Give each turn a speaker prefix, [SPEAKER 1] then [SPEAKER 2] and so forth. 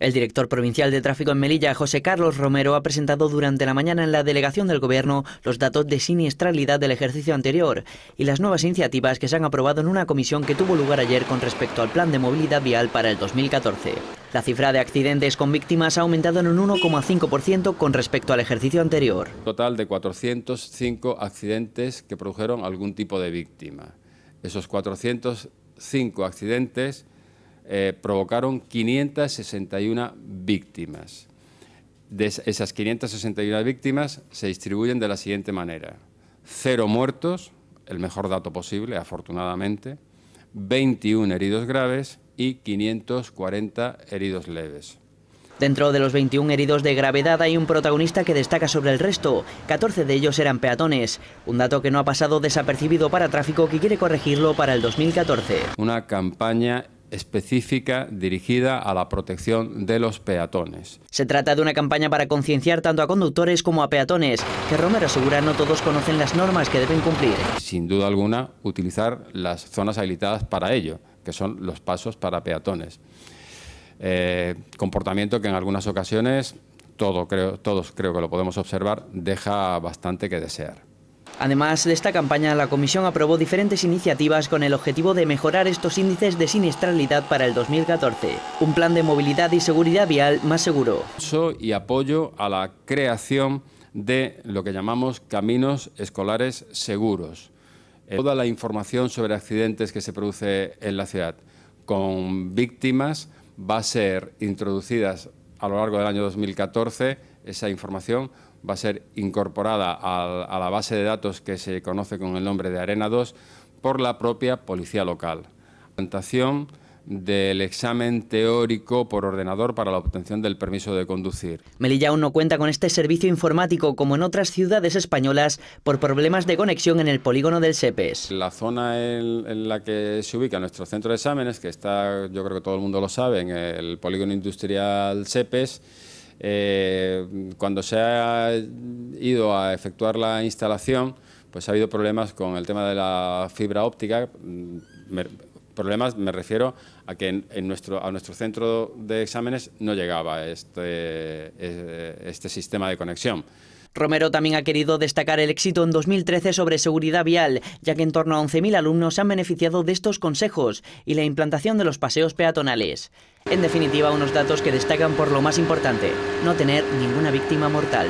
[SPEAKER 1] El director provincial de tráfico en Melilla, José Carlos Romero, ha presentado durante la mañana en la delegación del Gobierno los datos de siniestralidad del ejercicio anterior y las nuevas iniciativas que se han aprobado en una comisión que tuvo lugar ayer con respecto al plan de movilidad vial para el 2014. La cifra de accidentes con víctimas ha aumentado en un 1,5% con respecto al
[SPEAKER 2] ejercicio anterior. Total de 405 accidentes que produjeron algún tipo de víctima. Esos 405 accidentes eh, provocaron 561 víctimas. De esas 561 víctimas se distribuyen de la siguiente manera. Cero muertos, el mejor dato posible, afortunadamente, 21 heridos graves y 540 heridos leves.
[SPEAKER 1] Dentro de los 21 heridos de gravedad hay un protagonista que destaca sobre el resto. 14 de ellos eran peatones, un dato que no ha pasado desapercibido para tráfico que quiere corregirlo para el 2014.
[SPEAKER 2] Una campaña específica dirigida a la protección de los peatones. Se trata de una campaña para concienciar tanto a conductores
[SPEAKER 1] como a peatones, que Romero asegura no todos conocen las normas que deben cumplir.
[SPEAKER 2] Sin duda alguna, utilizar las zonas habilitadas para ello, que son los pasos para peatones. Eh, comportamiento que en algunas ocasiones, todos creo que lo podemos observar, deja bastante que desear.
[SPEAKER 1] Además de esta campaña, la Comisión aprobó diferentes iniciativas con el objetivo de mejorar estos índices de siniestralidad para el 2014. Un plan de movilidad y seguridad vial más seguro.
[SPEAKER 2] Y apoyo a la creación de lo que llamamos caminos escolares seguros. Eh, toda la información sobre accidentes que se produce en la ciudad con víctimas va a ser introducida a lo largo del año 2014 esa información va a ser incorporada a, la base de datos que se conoce con el nombre de Arena 2 por la propia policía local. La presentación del examen teórico por ordenador para la obtención del permiso de conducir.
[SPEAKER 1] Melilla aún no cuenta con este servicio informático como en otras ciudades españolas por problemas de conexión en el polígono del SEPES.
[SPEAKER 2] La zona en, la que se ubica nuestro centro de exámenes, que está, yo creo que todo el mundo lo sabe, en el polígono industrial SEPES, eh, cuando se ha ido a efectuar la instalación, pues ha habido problemas con el tema de la fibra óptica. Mm, problemas me refiero a que en, nuestro, a nuestro centro de exámenes no llegaba este, eh, este sistema de conexión.
[SPEAKER 1] Romero también ha querido destacar el éxito en 2013 sobre seguridad vial, ya que en torno a 11.000 alumnos se han beneficiado de estos consejos y la implantación de los paseos peatonales. En definitiva, unos datos que destacan por lo más importante, no tener ninguna víctima mortal.